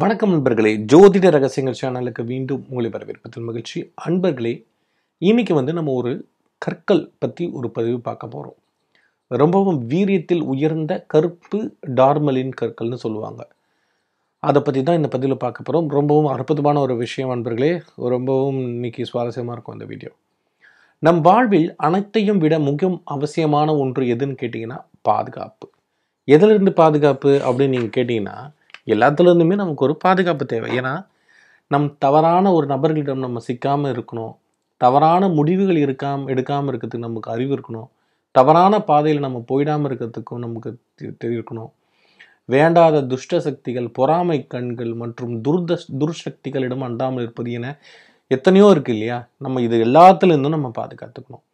வணக்கம் நண்பர்களே ஜோதிட ரகசியங்கள் சேனலுக்கு மீண்டும் உங்களை வரவேற்பதில் மகிழ்ச்சி அன்பர்களே இன்னைக்கு வந்து நம்ம ஒரு கற்கள் பற்றி ஒரு பதிவு பார்க்க போகிறோம் ரொம்பவும் வீரியத்தில் உயர்ந்த கருப்பு டார்மலின் கற்கள்னு சொல்லுவாங்க அதை பற்றி தான் இந்த பதிவில் பார்க்க போகிறோம் ரொம்பவும் அற்புதமான ஒரு விஷயம் அன்பர்களே ரொம்பவும் இன்னைக்கு சுவாரஸ்யமாக இருக்கும் அந்த வீடியோ நம் வாழ்வில் அனைத்தையும் விட மிகவும் அவசியமான ஒன்று எதுன்னு கேட்டிங்கன்னா பாதுகாப்பு எதிலிருந்து பாதுகாப்பு அப்படின்னு நீங்கள் கேட்டிங்கன்னா எல்லாத்துலேருந்துமே நமக்கு ஒரு பாதுகாப்பு தேவை ஏன்னா நம் தவறான ஒரு நபர்களிடம் நம்ம சிக்காமல் இருக்கணும் தவறான முடிவுகள் இருக்காம எடுக்காமல் இருக்கிறதுக்கு நமக்கு அறிவு இருக்கணும் தவறான பாதையில் நம்ம போயிடாமல் இருக்கிறதுக்கும் நமக்கு இருக்கணும் வேண்டாத துஷ்ட சக்திகள் பொறாமை கண்கள் மற்றும் துர்த துர்சக்திகளிடம் அண்டாமல் இருப்பது என எத்தனையோ இருக்குது இல்லையா நம்ம இது எல்லாத்துலேருந்தும் நம்ம பாதுகாத்துக்கணும்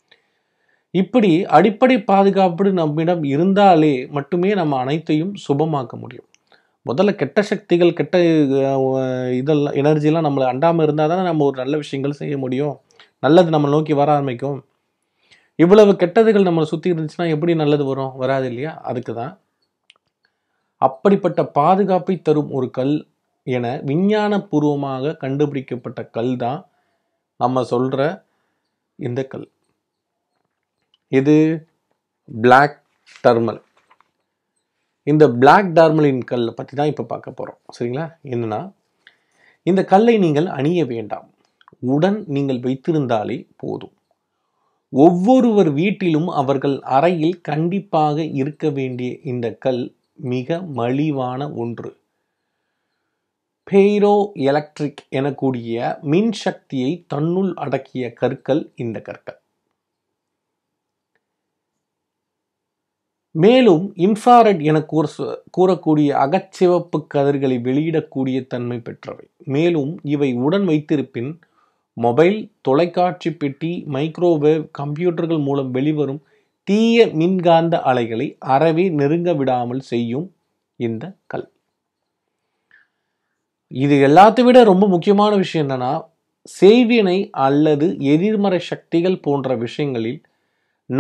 இப்படி அடிப்படை பாதுகாப்பு நம்மிடம் இருந்தாலே மட்டுமே நம்ம அனைத்தையும் சுபமாக்க முடியும் முதல்ல கெட்ட சக்திகள் கெட்ட இதெல்லாம் எனர்ஜிலாம் நம்மளை அண்டாமல் இருந்தால் தானே நம்ம ஒரு நல்ல விஷயங்கள் செய்ய முடியும் நல்லது நம்ம நோக்கி வர ஆரம்பிக்கும் இவ்வளவு கெட்டதுகள் நம்மளை சுற்றி இருந்துச்சுன்னா எப்படி நல்லது வரும் வராது இல்லையா அதுக்கு தான் அப்படிப்பட்ட பாதுகாப்பை தரும் ஒரு கல் என விஞ்ஞானபூர்வமாக கண்டுபிடிக்கப்பட்ட கல் தான் நம்ம சொல்கிற இந்த கல் இது பிளாக் டர்மல் இந்த பிளாக் டார்மலின் கல்லை பற்றி தான் இப்போ பார்க்க போகிறோம் சரிங்களா என்னென்னா இந்த கல்லை நீங்கள் அணிய வேண்டாம் உடன் நீங்கள் வைத்திருந்தாலே போதும் ஒவ்வொருவர் வீட்டிலும் அவர்கள் அறையில் கண்டிப்பாக இருக்க வேண்டிய இந்த கல் மிக மலிவான ஒன்று பெய்ரோ எலக்ட்ரிக் எனக்கூடிய மின்சக்தியை தன்னுள் அடக்கிய கற்கள் இந்த கற்கள் மேலும் இன்ஃப்ராரெட் என கூற கூறக்கூடிய அகச்சிவப்பு கதிர்களை வெளியிடக்கூடிய தன்மை பெற்றவை மேலும் இவை உடன் வைத்திருப்பின் மொபைல் தொலைக்காட்சி பெட்டி மைக்ரோவேவ் கம்ப்யூட்டர்கள் மூலம் வெளிவரும் தீய மின்காந்த அலைகளை அறவே நெருங்க விடாமல் செய்யும் இந்த கல் இது எல்லாத்தை விட ரொம்ப முக்கியமான விஷயம் என்னன்னா செய்வினை அல்லது எதிர்மறை சக்திகள் போன்ற விஷயங்களில்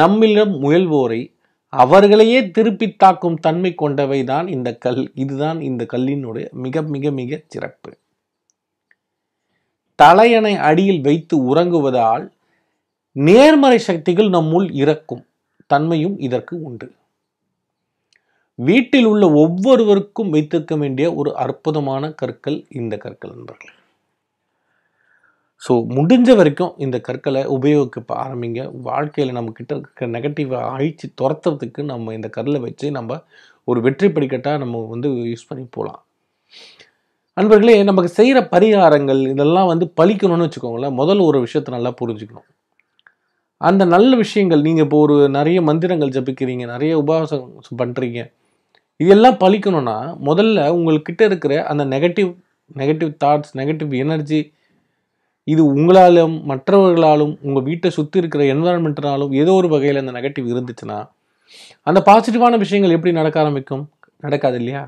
நம்மிடம் முயல்வோரை அவர்களையே திருப்பி தாக்கும் தன்மை கொண்டவை தான் இந்த கல் இதுதான் இந்த கல்லினுடைய மிக மிக மிக சிறப்பு தலையணை அடியில் வைத்து உறங்குவதால் நேர்மறை சக்திகள் நம்முள் இறக்கும் தன்மையும் இதற்கு உண்டு வீட்டில் உள்ள ஒவ்வொருவருக்கும் வைத்திருக்க வேண்டிய ஒரு அற்புதமான கற்கள் இந்த கற்கள் நண்பர்கள் ஸோ முடிஞ்ச வரைக்கும் இந்த கற்களை உபயோகிக்க ஆரம்பிங்க வாழ்க்கையில் நம்மக்கிட்ட இருக்க நெகட்டிவை அழித்து துரத்துறதுக்கு நம்ம இந்த கல்லை வச்சு நம்ம ஒரு வெற்றி படிக்கட்டாக நம்ம வந்து யூஸ் பண்ணி போகலாம் அன்பர்களே நமக்கு செய்கிற பரிகாரங்கள் இதெல்லாம் வந்து பழிக்கணும்னு வச்சுக்கோங்களேன் முதல்ல ஒரு விஷயத்த நல்லா புரிஞ்சுக்கணும் அந்த நல்ல விஷயங்கள் நீங்கள் இப்போ ஒரு நிறைய மந்திரங்கள் ஜபிக்கிறீங்க நிறைய உபவாசம் பண்ணுறீங்க இதெல்லாம் பழிக்கணும்னா முதல்ல உங்கள்கிட்ட இருக்கிற அந்த negative negative thoughts negative energy இது உங்களாலும் மற்றவர்களாலும் உங்கள் வீட்டை சுற்றி இருக்கிற என்வரான்மெண்ட்னாலும் ஏதோ ஒரு வகையில் அந்த நெகட்டிவ் இருந்துச்சுன்னா அந்த பாசிட்டிவான விஷயங்கள் எப்படி நடக்க ஆரம்பிக்கும் நடக்காது இல்லையா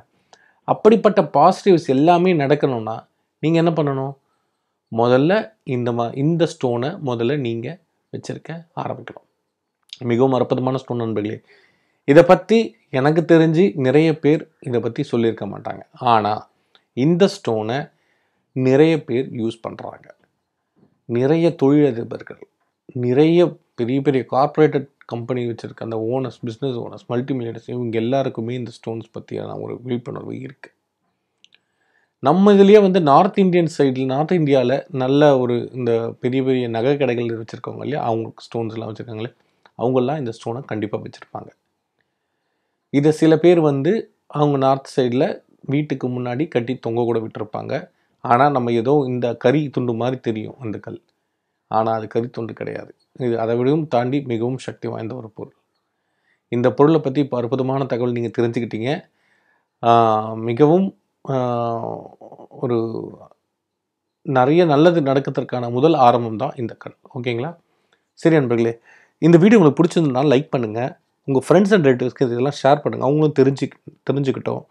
அப்படிப்பட்ட பாசிட்டிவ்ஸ் எல்லாமே நடக்கணும்னா நீங்கள் என்ன பண்ணணும் முதல்ல இந்த மா இந்த ஸ்டோனை முதல்ல நீங்கள் வச்சுருக்க ஆரம்பிக்கணும் மிகவும் அற்புதமான ஸ்டோன் நண்பர்களே இதை பற்றி எனக்கு தெரிஞ்சு நிறைய பேர் இதை பற்றி சொல்லியிருக்க மாட்டாங்க ஆனால் இந்த ஸ்டோனை நிறைய பேர் யூஸ் பண்ணுறாங்க நிறைய தொழிலதிபர்கள் நிறைய பெரிய பெரிய கார்ப்பரேட்டட் கம்பெனி வச்சுருக்க அந்த ஓனர்ஸ் பிஸ்னஸ் ஓனர்ஸ் மல்டிமில்லியனர்ஸ் இவங்க எல்லாருக்குமே இந்த ஸ்டோன்ஸ் பற்றியான ஒரு விழிப்புணர்வு இருக்குது நம்ம இதுலேயே வந்து நார்த் இந்தியன் சைடில் நார்த் இந்தியாவில் நல்ல ஒரு இந்த பெரிய பெரிய நகை கடைகள் வச்சுருக்கவங்க இல்லையா அவங்களுக்கு ஸ்டோன்ஸ்லாம் வச்சுருக்காங்களே அவங்கெல்லாம் இந்த ஸ்டோனை கண்டிப்பாக வச்சுருப்பாங்க இதை சில பேர் வந்து அவங்க நார்த் சைடில் வீட்டுக்கு முன்னாடி கட்டி தொங்க கூட விட்டுருப்பாங்க ஆனால் நம்ம ஏதோ இந்த கறி துண்டு மாதிரி தெரியும் அந்த கல் ஆனால் அது கறி துண்டு கிடையாது இது அதை விடவும் தாண்டி மிகவும் சக்தி வாய்ந்த ஒரு பொருள் இந்த பொருளை பற்றி இப்போ அற்புதமான தகவல் நீங்கள் தெரிஞ்சுக்கிட்டீங்க மிகவும் ஒரு நிறைய நல்லது நடக்கிறதுக்கான முதல் ஆரம்பம் தான் இந்த கல் ஓகேங்களா சரி நண்பர்களே இந்த வீடியோ உங்களுக்கு பிடிச்சிருந்ததுனா லைக் பண்ணுங்கள் உங்கள் ஃப்ரெண்ட்ஸ் அண்ட் ரிலேட்டிவ்ஸ்க்கு இதெல்லாம் ஷேர் பண்ணுங்கள் அவங்களும் தெரிஞ்சு தெரிஞ்சுக்கிட்டோம்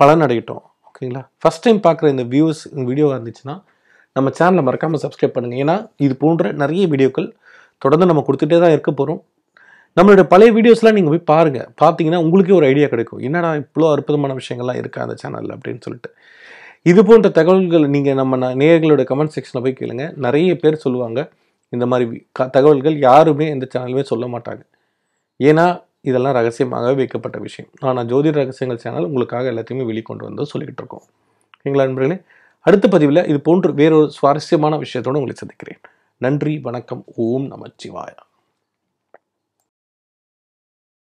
பலன் அடையட்டும் ஓகேங்களா ஃபஸ்ட் டைம் பார்க்குற இந்த வியூஸ் இந்த வீடியோவாக இருந்துச்சுன்னா நம்ம சேனலை மறக்காமல் சப்ஸ்கிரைப் பண்ணுங்கள் ஏன்னா இது போன்ற நிறைய வீடியோக்கள் தொடர்ந்து நம்ம கொடுத்துட்டே தான் இருக்க போகிறோம் நம்மளுடைய பழைய வீடியோஸ்லாம் நீங்கள் போய் பாருங்கள் பார்த்தீங்கன்னா உங்களுக்கே ஒரு ஐடியா கிடைக்கும் என்னடா இவ்வளோ அற்புதமான விஷயங்கள்லாம் இருக்கா அந்த சேனலில் அப்படின்னு சொல்லிட்டு இது போன்ற தகவல்கள் நீங்கள் நம்ம நேயர்களோட கமெண்ட் செக்ஷனில் போய் கேளுங்க நிறைய பேர் சொல்லுவாங்க இந்த மாதிரி தகவல்கள் யாருமே இந்த சேனலுமே சொல்ல மாட்டாங்க ஏன்னா இதெல்லாம் ரகசியமாகவே வைக்கப்பட்ட விஷயம் ஆனால் ஜோதிட ரகசியங்கள் சேனல் உங்களுக்காக எல்லாத்தையுமே வெளிக்கொண்டு வந்து சொல்லிக்கிட்டு இருக்கோம் ஓகேங்களா நண்பர்களே அடுத்த பதிவில் இது போன்று வேறொரு சுவாரஸ்யமான விஷயத்தோடு உங்களை சந்திக்கிறேன் நன்றி வணக்கம் ஓம் நமச்சிவாயா